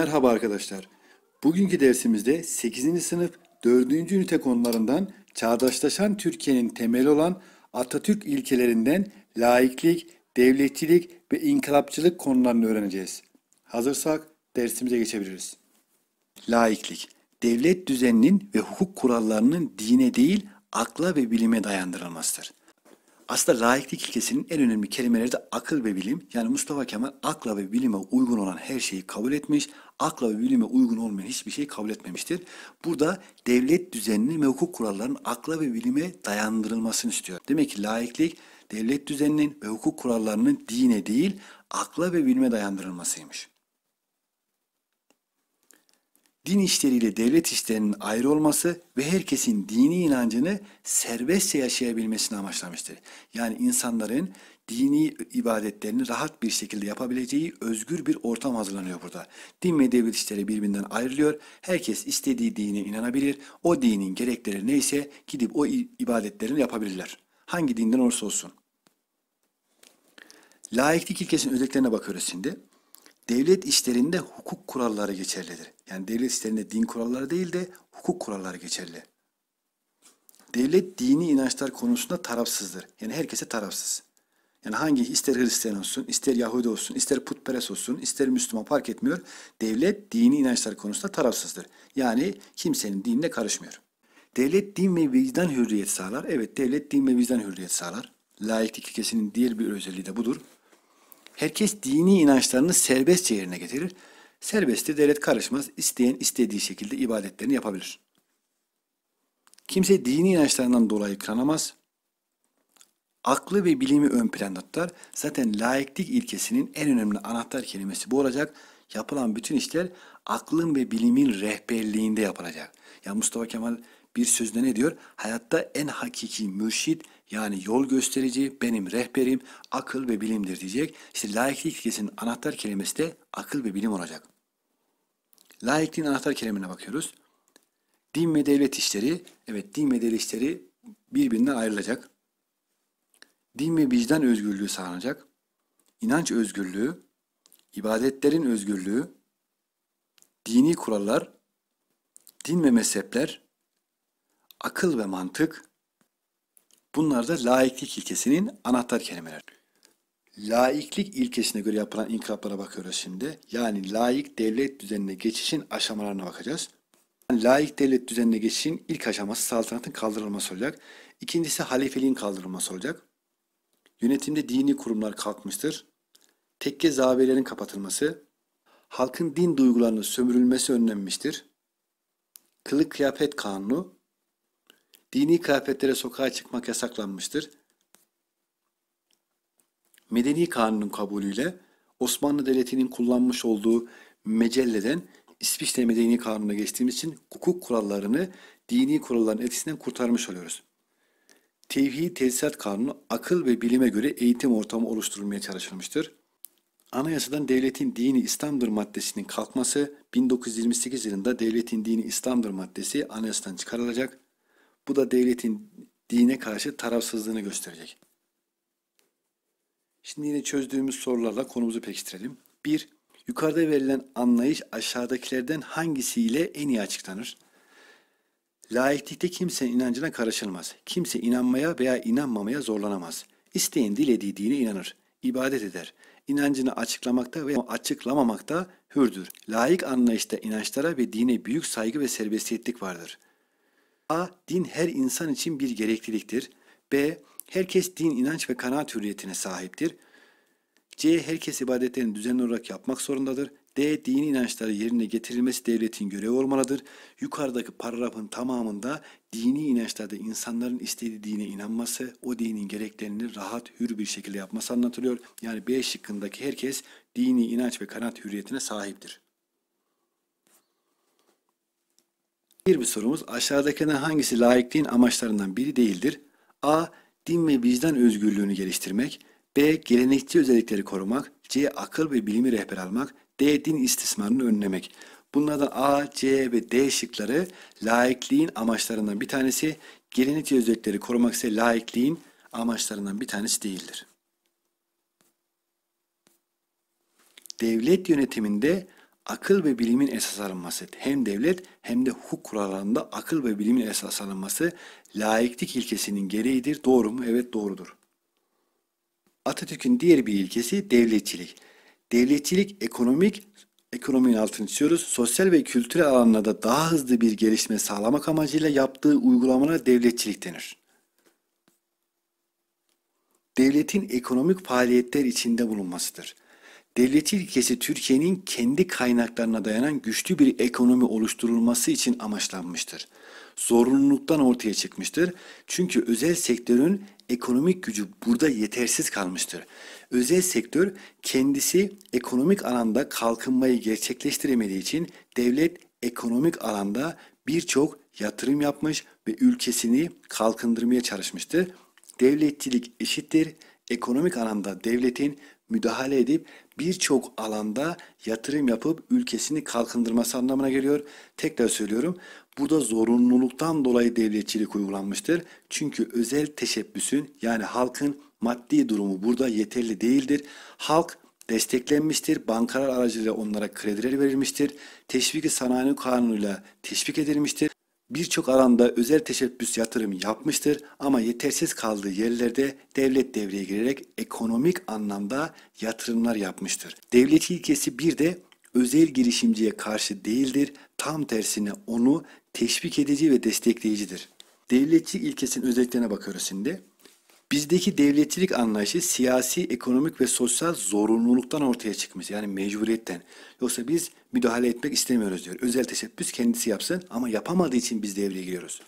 Merhaba arkadaşlar. Bugünkü dersimizde 8. sınıf 4. ünite konularından çağdaşlaşan Türkiye'nin temeli olan Atatürk ilkelerinden laiklik, devletçilik ve inkılapçılık konularını öğreneceğiz. Hazırsak dersimize geçebiliriz. Laiklik, devlet düzeninin ve hukuk kurallarının dine değil akla ve bilime dayandırılmasıdır. Aslında laiklik ilkesinin en önemli kelimeleri de akıl ve bilim. Yani Mustafa Kemal akla ve bilime uygun olan her şeyi kabul etmiş. Akla ve bilime uygun olmayan hiçbir şeyi kabul etmemiştir. Burada devlet düzenini ve hukuk kurallarının akla ve bilime dayandırılmasını istiyor. Demek ki laiklik devlet düzeninin ve hukuk kurallarının dine değil akla ve bilime dayandırılmasıymış din işleriyle devlet işlerinin ayrı olması ve herkesin dini inancını serbestçe yaşayabilmesini amaçlamıştır. Yani insanların dini ibadetlerini rahat bir şekilde yapabileceği özgür bir ortam hazırlanıyor burada. Din ve devlet işleri birbirinden ayrılıyor. Herkes istediği dine inanabilir. O dinin gerekleri neyse gidip o ibadetlerini yapabilirler. Hangi dinden olursa olsun. Laiklik ilkesinin özelliklerine bakıyoruz şimdi devlet işlerinde hukuk kuralları geçerlidir. Yani devlet işlerinde din kuralları değil de hukuk kuralları geçerli. Devlet dini inançlar konusunda tarafsızdır. Yani herkese tarafsız. Yani hangi ister Hristiyan olsun, ister Yahudi olsun, ister putperest olsun, ister Müslüman fark etmiyor. Devlet dini inançlar konusunda tarafsızdır. Yani kimsenin dinine karışmıyor. Devlet din ve vicdan hürriyeti sağlar. Evet devlet din ve vicdan hürriyeti sağlar. Laiklik ilkesinin diğer bir özelliği de budur. Herkes dini inançlarını serbestçe yerine getirir. Serbestçe devlet karışmaz. İsteyen istediği şekilde ibadetlerini yapabilir. Kimse dini inançlarından dolayı kınanamaz. Aklı ve bilimi ön planda tutar. Zaten laiklik ilkesinin en önemli anahtar kelimesi bu olacak. Yapılan bütün işler aklın ve bilimin rehberliğinde yapılacak. Ya Mustafa Kemal bir sözde ne diyor? Hayatta en hakiki mürşid yani yol gösterici, benim rehberim, akıl ve bilimdir diyecek. İşte laiklik ilkesinin anahtar kelimesi de akıl ve bilim olacak. Laikliğin anahtar kelimesine bakıyoruz. Din ve devlet işleri, evet din ve devlet işleri birbirinden ayrılacak. Din ve vicdan özgürlüğü sağlanacak. İnanç özgürlüğü, ibadetlerin özgürlüğü, dini kurallar, din ve mezhepler, akıl ve mantık bunlar da laiklik ilkesinin anahtar kelimeleri. Laiklik ilkesine göre yapılan inkılaplara bakıyoruz şimdi. Yani laik devlet düzenine geçişin aşamalarına bakacağız. Yani laik devlet düzenine geçişin ilk aşaması saltanatın kaldırılması olacak. İkincisi halifeliğin kaldırılması olacak. Yönetimde dini kurumlar kalkmıştır. Tekke zabiyelerin kapatılması, halkın din duygularının sömürülmesi önlenmiştir. Kılık kıyafet kanunu Dini kıyafetlere sokağa çıkmak yasaklanmıştır. Medeni kanunun kabulüyle Osmanlı Devleti'nin kullanmış olduğu mecelleden İsviçre Medeni Kanunu'na geçtiğimiz için hukuk kurallarını dini kuralların etkisinden kurtarmış oluyoruz. Tevhid Tesisat Kanunu akıl ve bilime göre eğitim ortamı oluşturulmaya çalışılmıştır. Anayasadan devletin dini İslam'dır maddesinin kalkması 1928 yılında devletin dini İslam'dır maddesi anayasadan çıkarılacak bu da devletin dine karşı tarafsızlığını gösterecek. Şimdi yine çözdüğümüz sorularla konumuzu pekiştirelim. 1. Yukarıda verilen anlayış aşağıdakilerden hangisiyle en iyi açıklanır? Laiklikte kimsenin inancına karışılmaz. Kimse inanmaya veya inanmamaya zorlanamaz. İsteyen dilediği dine inanır, ibadet eder. İnancını açıklamakta veya açıklamamakta hürdür. Laik anlayışta inançlara ve dine büyük saygı ve serbestiyetlik vardır.'' A. Din her insan için bir gerekliliktir. B. Herkes din, inanç ve kanaat hürriyetine sahiptir. C. Herkes ibadetlerini düzenli olarak yapmak zorundadır. D. din inançları yerine getirilmesi devletin görevi olmalıdır. Yukarıdaki paragrafın tamamında dini inançlarda insanların istediği dine inanması, o dinin gereklerini rahat, hür bir şekilde yapması anlatılıyor. Yani B şıkkındaki herkes dini inanç ve kanaat hürriyetine sahiptir. Bir bir sorumuz aşağıdakilerden hangisi laikliğin amaçlarından biri değildir? A. Din ve vicdan özgürlüğünü geliştirmek. B. Gelenekçi özellikleri korumak. C. Akıl ve bilimi rehber almak. D. Din istismarını önlemek. Bunlardan A, C ve D şıkları laikliğin amaçlarından bir tanesi. Gelenekçi özellikleri korumak ise laikliğin amaçlarından bir tanesi değildir. Devlet yönetiminde akıl ve bilimin esas alınması hem devlet hem de hukuk kurallarında akıl ve bilimin esas alınması laiklik ilkesinin gereğidir. Doğru mu? Evet doğrudur. Atatürk'ün diğer bir ilkesi devletçilik. Devletçilik ekonomik, ekonominin altını çiziyoruz. Sosyal ve kültürel alanlarda daha hızlı bir gelişme sağlamak amacıyla yaptığı uygulamana devletçilik denir. Devletin ekonomik faaliyetler içinde bulunmasıdır. Devlet ilkesi Türkiye'nin kendi kaynaklarına dayanan güçlü bir ekonomi oluşturulması için amaçlanmıştır. Zorunluluktan ortaya çıkmıştır. Çünkü özel sektörün ekonomik gücü burada yetersiz kalmıştır. Özel sektör kendisi ekonomik alanda kalkınmayı gerçekleştiremediği için devlet ekonomik alanda birçok yatırım yapmış ve ülkesini kalkındırmaya çalışmıştır. Devletçilik eşittir. Ekonomik alanda devletin müdahale edip birçok alanda yatırım yapıp ülkesini kalkındırması anlamına geliyor. Tekrar söylüyorum. Burada zorunluluktan dolayı devletçilik uygulanmıştır. Çünkü özel teşebbüsün yani halkın maddi durumu burada yeterli değildir. Halk desteklenmiştir. Bankalar aracılığıyla onlara krediler verilmiştir. Teşviki sanayi kanunuyla teşvik edilmiştir. Birçok alanda özel teşebbüs yatırım yapmıştır ama yetersiz kaldığı yerlerde devlet devreye girerek ekonomik anlamda yatırımlar yapmıştır. Devlet ilkesi bir de özel girişimciye karşı değildir, tam tersine onu teşvik edici ve destekleyicidir. Devletçi ilkesinin özelliklerine bakıyoruz şimdi. Bizdeki devletçilik anlayışı siyasi, ekonomik ve sosyal zorunluluktan ortaya çıkmış. Yani mecburiyetten. Yoksa biz müdahale etmek istemiyoruz diyor. Özel teşebbüs kendisi yapsın ama yapamadığı için biz devreye giriyoruz.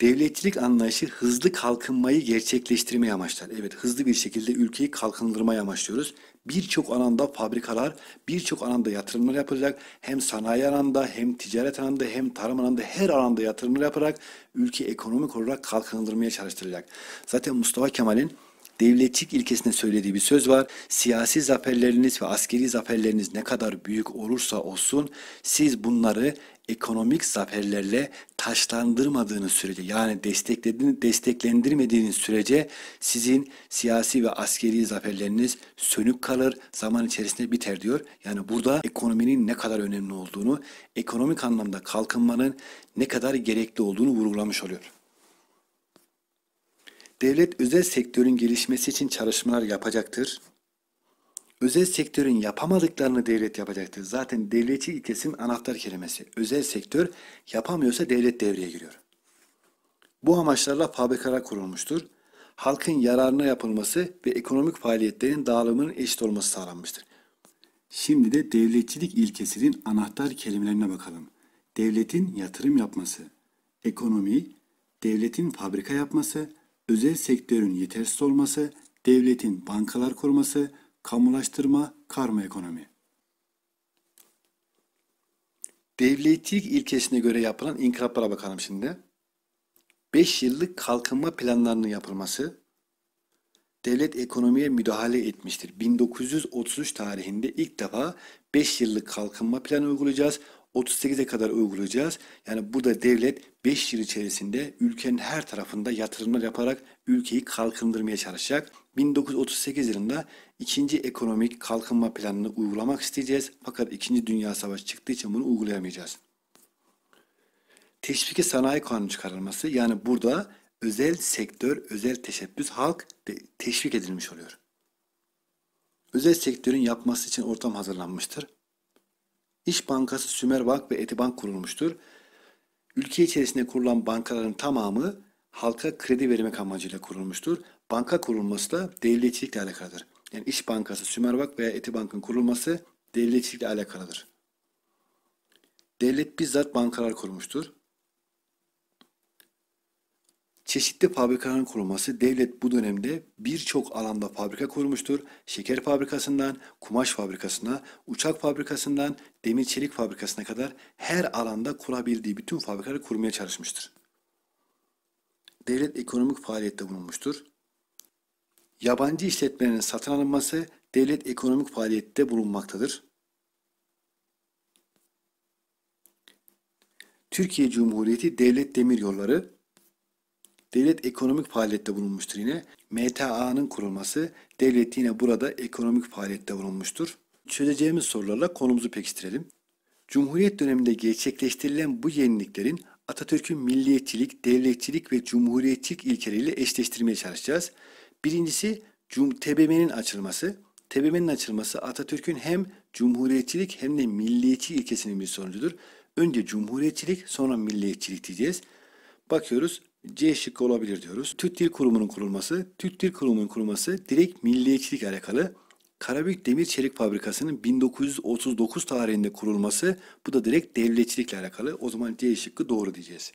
Devletçilik anlayışı hızlı kalkınmayı gerçekleştirmeyi amaçlar. Evet hızlı bir şekilde ülkeyi kalkındırmayı amaçlıyoruz. Birçok alanda fabrikalar, birçok alanda yatırımlar yapılacak. Hem sanayi alanda, hem ticaret alanda, hem tarım alanda her alanda yatırımlar yaparak ülke ekonomik olarak kalkındırmaya çalıştıracak. Zaten Mustafa Kemal'in devletçik ilkesinde söylediği bir söz var. Siyasi zaferleriniz ve askeri zaferleriniz ne kadar büyük olursa olsun siz bunları ekonomik zaferlerle taşlandırmadığınız sürece yani desteklediğiniz, desteklendirmediğiniz sürece sizin siyasi ve askeri zaferleriniz sönük kalır, zaman içerisinde biter diyor. Yani burada ekonominin ne kadar önemli olduğunu, ekonomik anlamda kalkınmanın ne kadar gerekli olduğunu vurgulamış oluyor. Devlet özel sektörün gelişmesi için çalışmalar yapacaktır. Özel sektörün yapamadıklarını devlet yapacaktır. Zaten devletçi ilkesinin anahtar kelimesi. Özel sektör yapamıyorsa devlet devreye giriyor. Bu amaçlarla fabrikalar kurulmuştur. Halkın yararına yapılması ve ekonomik faaliyetlerin dağılımının eşit olması sağlanmıştır. Şimdi de devletçilik ilkesinin anahtar kelimelerine bakalım. Devletin yatırım yapması, ekonomi, devletin fabrika yapması, özel sektörün yetersiz olması, devletin bankalar kurması, kamulaştırma, karma ekonomi. Devletlik ilkesine göre yapılan inkılaplara bakalım şimdi. 5 yıllık kalkınma planlarının yapılması, devlet ekonomiye müdahale etmiştir. 1933 tarihinde ilk defa 5 yıllık kalkınma planı uygulayacağız. 38'e kadar uygulayacağız. Yani burada devlet 5 yıl içerisinde ülkenin her tarafında yatırımlar yaparak ülkeyi kalkındırmaya çalışacak. 1938 yılında ikinci ekonomik kalkınma planını uygulamak isteyeceğiz. Fakat 2. Dünya Savaşı çıktığı için bunu uygulayamayacağız. Teşviki sanayi kanunu çıkarılması yani burada özel sektör, özel teşebbüs halk teşvik edilmiş oluyor. Özel sektörün yapması için ortam hazırlanmıştır. İş Bankası Sümerbank ve Etibank kurulmuştur. Ülke içerisinde kurulan bankaların tamamı halka kredi vermek amacıyla kurulmuştur. Banka kurulması da devletçilikle alakalıdır. Yani İş Bankası Sümerbank veya Etibank'ın kurulması devletçilikle alakalıdır. Devlet bizzat bankalar kurmuştur. Çeşitli fabrikaların kurulması devlet bu dönemde birçok alanda fabrika kurmuştur. Şeker fabrikasından, kumaş fabrikasına, uçak fabrikasından, demir çelik fabrikasına kadar her alanda kurabildiği bütün fabrikaları kurmaya çalışmıştır. Devlet ekonomik faaliyette bulunmuştur. Yabancı işletmelerin satın alınması devlet ekonomik faaliyette bulunmaktadır. Türkiye Cumhuriyeti Devlet Demiryolları devlet ekonomik faaliyette bulunmuştur yine. MTA'nın kurulması devlet yine burada ekonomik faaliyette bulunmuştur. Çözeceğimiz sorularla konumuzu pekiştirelim. Cumhuriyet döneminde gerçekleştirilen bu yeniliklerin Atatürk'ün milliyetçilik, devletçilik ve cumhuriyetçilik ilkeleriyle eşleştirmeye çalışacağız. Birincisi TBMM'nin açılması. TBMM'nin açılması Atatürk'ün hem cumhuriyetçilik hem de milliyetçi ilkesinin bir sonucudur. Önce cumhuriyetçilik sonra milliyetçilik diyeceğiz. Bakıyoruz C şıkkı olabilir diyoruz. Türk Dil Kurumu'nun kurulması. Türk Dil Kurumu'nun kurulması direkt milliyetçilik alakalı. Karabük Demir Çelik Fabrikası'nın 1939 tarihinde kurulması bu da direkt devletçilikle alakalı. O zaman C şıkkı doğru diyeceğiz.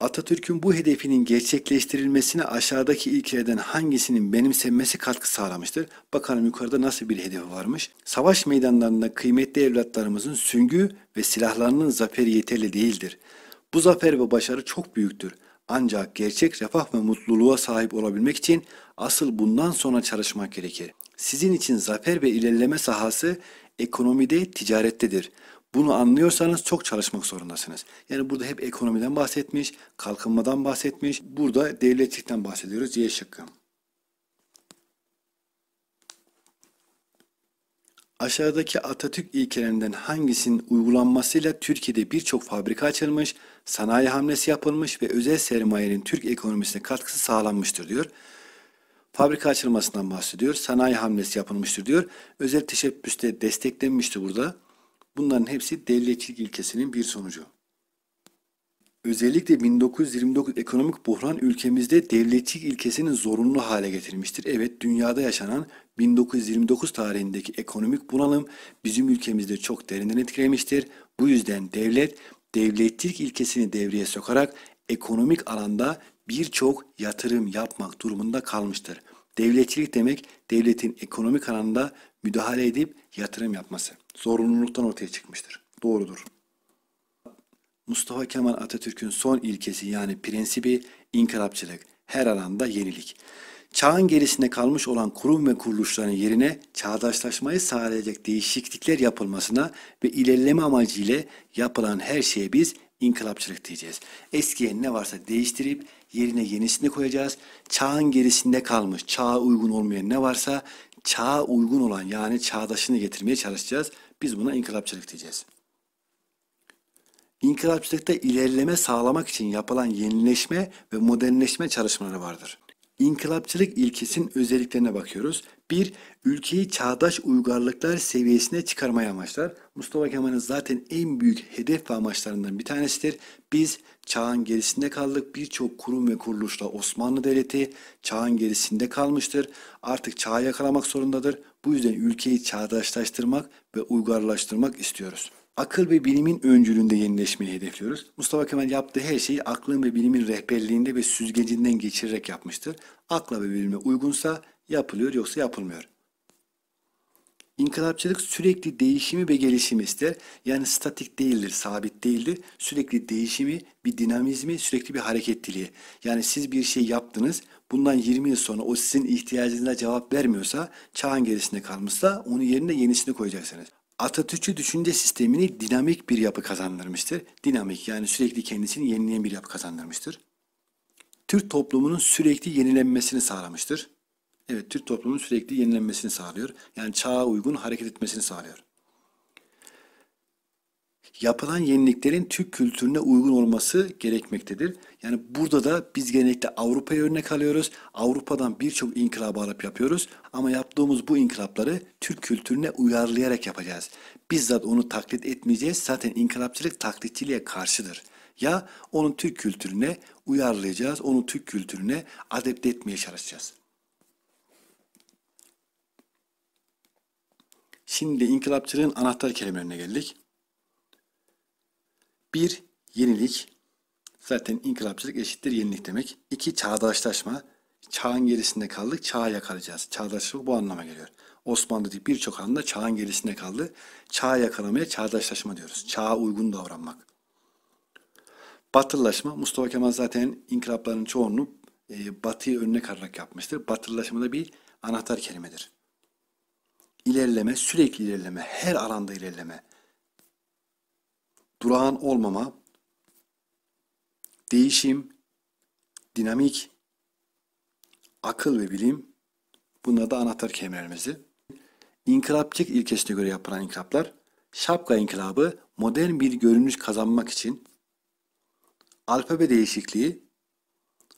Atatürk'ün bu hedefinin gerçekleştirilmesine aşağıdaki ilkelerden hangisinin benimsenmesi katkı sağlamıştır? Bakalım yukarıda nasıl bir hedefi varmış? Savaş meydanlarında kıymetli evlatlarımızın süngü ve silahlarının zaferi yeterli değildir. Bu zafer ve başarı çok büyüktür. Ancak gerçek refah ve mutluluğa sahip olabilmek için asıl bundan sonra çalışmak gerekir. Sizin için zafer ve ilerleme sahası ekonomide, ticarettedir. Bunu anlıyorsanız çok çalışmak zorundasınız. Yani burada hep ekonomiden bahsetmiş, kalkınmadan bahsetmiş. Burada devletçilikten bahsediyoruz diye şıkkım. Aşağıdaki Atatürk ilkelerinden hangisinin uygulanmasıyla Türkiye'de birçok fabrika açılmış, sanayi hamlesi yapılmış ve özel sermayenin Türk ekonomisine katkısı sağlanmıştır diyor. Fabrika açılmasından bahsediyor. Sanayi hamlesi yapılmıştır diyor. Özel teşebbüste desteklenmişti burada. Bunların hepsi devletçilik ilkesinin bir sonucu. Özellikle 1929 ekonomik buhran ülkemizde devletçilik ilkesini zorunlu hale getirmiştir. Evet dünyada yaşanan 1929 tarihindeki ekonomik bunalım bizim ülkemizde çok derinden etkilemiştir. Bu yüzden devlet devletçilik ilkesini devreye sokarak ekonomik alanda birçok yatırım yapmak durumunda kalmıştır. Devletçilik demek devletin ekonomik alanda müdahale edip yatırım yapması. Zorunluluktan ortaya çıkmıştır. Doğrudur. Mustafa Kemal Atatürk'ün son ilkesi yani prensibi inkılapçılık, her alanda yenilik. Çağın gerisinde kalmış olan kurum ve kuruluşların yerine çağdaşlaşmayı sağlayacak değişiklikler yapılmasına ve ilerleme amacı ile yapılan her şeye biz inkılapçılık diyeceğiz. Eskiye ne varsa değiştirip yerine yenisini koyacağız. Çağın gerisinde kalmış, çağa uygun olmayan ne varsa çağa uygun olan yani çağdaşını getirmeye çalışacağız. Biz buna inkılapçılık diyeceğiz. İnkılapçılıkta ilerleme sağlamak için yapılan yenileşme ve modernleşme çalışmaları vardır. İnkılapçılık ilkesinin özelliklerine bakıyoruz. 1. Ülkeyi çağdaş uygarlıklar seviyesine çıkarmaya amaçlar. Mustafa Kemal'in zaten en büyük hedef ve amaçlarından bir tanesidir. Biz çağın gerisinde kaldık. Birçok kurum ve kuruluşla Osmanlı Devleti çağın gerisinde kalmıştır. Artık çağı yakalamak zorundadır. Bu yüzden ülkeyi çağdaşlaştırmak ve uygarlaştırmak istiyoruz akıl ve bilimin öncülüğünde yenileşmeyi hedefliyoruz. Mustafa Kemal yaptığı her şeyi aklın ve bilimin rehberliğinde ve süzgecinden geçirerek yapmıştır. Akla ve bilime uygunsa yapılıyor yoksa yapılmıyor. İnkılapçılık sürekli değişimi ve gelişimi ister. Yani statik değildir, sabit değildir. Sürekli değişimi, bir dinamizmi, sürekli bir hareketliliği. Yani siz bir şey yaptınız, bundan 20 yıl sonra o sizin ihtiyacınıza cevap vermiyorsa, çağın gerisinde kalmışsa onu yerine yenisini koyacaksınız. Atatürkçü düşünce sistemini dinamik bir yapı kazandırmıştır. Dinamik yani sürekli kendisini yenileyen bir yapı kazandırmıştır. Türk toplumunun sürekli yenilenmesini sağlamıştır. Evet, Türk toplumunun sürekli yenilenmesini sağlıyor. Yani çağa uygun hareket etmesini sağlıyor yapılan yeniliklerin Türk kültürüne uygun olması gerekmektedir. Yani burada da biz genellikle Avrupa'ya örnek alıyoruz. Avrupa'dan birçok inkılap alıp yapıyoruz. Ama yaptığımız bu inkılapları Türk kültürüne uyarlayarak yapacağız. Bizzat onu taklit etmeyeceğiz. Zaten inkılapçılık taklitçiliğe karşıdır. Ya onun Türk kültürüne uyarlayacağız, onu Türk kültürüne adapte etmeye çalışacağız. Şimdi inkılapçılığın anahtar kelimelerine geldik. Bir yenilik zaten inkılapçılık eşittir yenilik demek. İki çağdaşlaşma çağın gerisinde kaldık çağa yakalayacağız. çağdaşlık bu anlama geliyor. Osmanlı birçok anlamda çağın gerisinde kaldı. Çağa yakalamaya çağdaşlaşma diyoruz. Çağa uygun davranmak. Batılılaşma Mustafa Kemal zaten inkılapların çoğunu e, batıyı önüne kararak yapmıştır. Batılılaşma da bir anahtar kelimedir. İlerleme, sürekli ilerleme, her alanda ilerleme durağan olmama, değişim, dinamik, akıl ve bilim bunlar da anahtar kelimelerimizdi. İnkılapçılık ilkesine göre yapılan inkılaplar, şapka inkılabı modern bir görünüş kazanmak için alfabe değişikliği,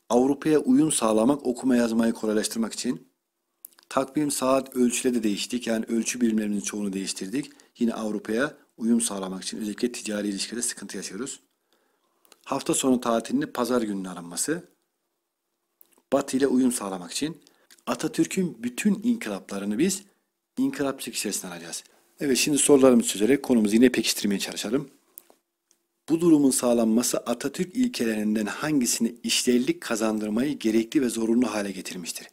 Avrupa'ya uyum sağlamak, okuma yazmayı kolaylaştırmak için takvim saat ölçüyle de değiştik. Yani ölçü birimlerinin çoğunu değiştirdik. Yine Avrupa'ya uyum sağlamak için özellikle ticari ilişkide sıkıntı yaşıyoruz. Hafta sonu tatilini pazar gününe alınması, Batı ile uyum sağlamak için Atatürk'ün bütün inkılaplarını biz inkılap kişisinden alacağız. Evet şimdi sorularımı çözerek konumuzu yine pekiştirmeye çalışalım. Bu durumun sağlanması Atatürk ilkelerinden hangisini işlevlik kazandırmayı gerekli ve zorunlu hale getirmiştir?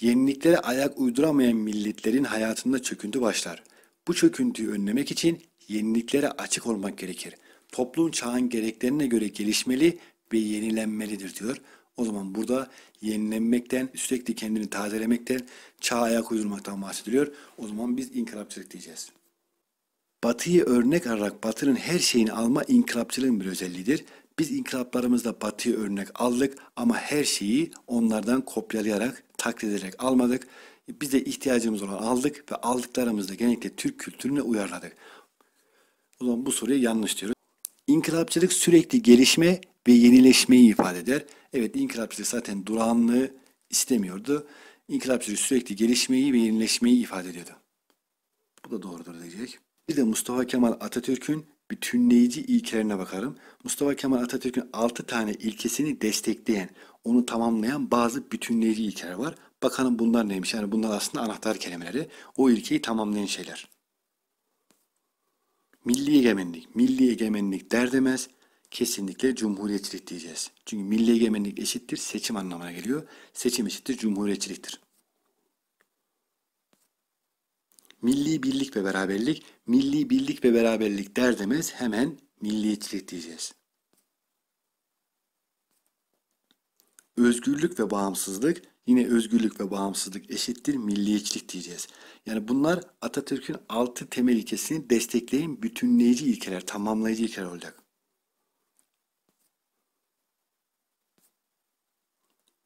Yeniliklere ayak uyduramayan milletlerin hayatında çöküntü başlar. Bu çöküntüyü önlemek için yeniliklere açık olmak gerekir. Toplum çağın gereklerine göre gelişmeli ve yenilenmelidir diyor. O zaman burada yenilenmekten, sürekli kendini tazelemekten, çağa ayak uydurmaktan bahsediliyor. O zaman biz inkılapçılık diyeceğiz. Batıyı örnek alarak batının her şeyini alma inkılapçılığın bir özelliğidir. Biz inkılaplarımızda batıyı örnek aldık ama her şeyi onlardan kopyalayarak, taklit ederek almadık. Bize ihtiyacımız olan aldık ve aldıklarımızda genellikle Türk kültürüne uyarladık. O zaman bu soruyu yanlış diyoruz. İnkılapçılık sürekli gelişme ve yenileşmeyi ifade eder. Evet inkılapçılık zaten durağanlığı istemiyordu. İnkılapçılık sürekli gelişmeyi ve yenileşmeyi ifade ediyordu. Bu da doğrudur diyecek. Bir de Mustafa Kemal Atatürk'ün bütünleyici ilkelerine bakarım. Mustafa Kemal Atatürk'ün 6 tane ilkesini destekleyen, onu tamamlayan bazı bütünleyici ilkeler var. Bakalım bunlar neymiş? Yani bunlar aslında anahtar kelimeleri. O ilkeyi tamamlayan şeyler. Milli egemenlik, milli egemenlik der demez kesinlikle cumhuriyetçilik diyeceğiz. Çünkü milli egemenlik eşittir seçim anlamına geliyor. Seçim eşittir cumhuriyetçiliktir. Milli birlik ve beraberlik, milli birlik ve beraberlik der demez hemen milliyetçilik diyeceğiz. Özgürlük ve bağımsızlık, Yine özgürlük ve bağımsızlık eşittir milliyetçilik diyeceğiz. Yani bunlar Atatürk'ün altı temel ilkesini destekleyen bütünleyici ilkeler, tamamlayıcı ilkeler olacak.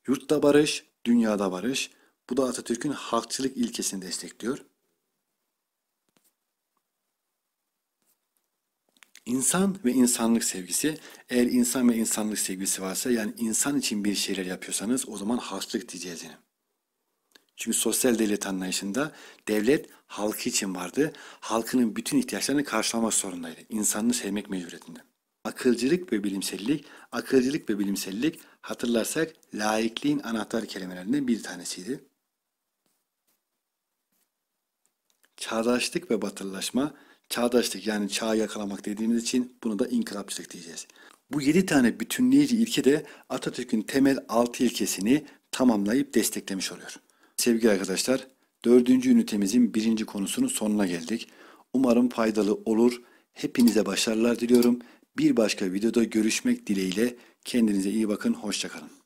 Yurtta barış, dünyada barış. Bu da Atatürk'ün halkçılık ilkesini destekliyor. İnsan ve insanlık sevgisi. Eğer insan ve insanlık sevgisi varsa yani insan için bir şeyler yapıyorsanız o zaman harçlık diyeceğiz yine. Çünkü sosyal devlet anlayışında devlet halkı için vardı. Halkının bütün ihtiyaçlarını karşılamak zorundaydı. İnsanını sevmek mecburiyetinde. Akılcılık ve bilimsellik, akılcılık ve bilimsellik hatırlarsak laikliğin anahtar kelimelerinden bir tanesiydi. Çağdaşlık ve batılılaşma, Çağdaşlık yani çağı yakalamak dediğimiz için bunu da inkılapçılık diyeceğiz. Bu 7 tane bütünleyici ilke de Atatürk'ün temel 6 ilkesini tamamlayıp desteklemiş oluyor. Sevgili arkadaşlar, 4. ünitemizin 1. konusunun sonuna geldik. Umarım faydalı olur. Hepinize başarılar diliyorum. Bir başka videoda görüşmek dileğiyle. Kendinize iyi bakın. Hoşçakalın.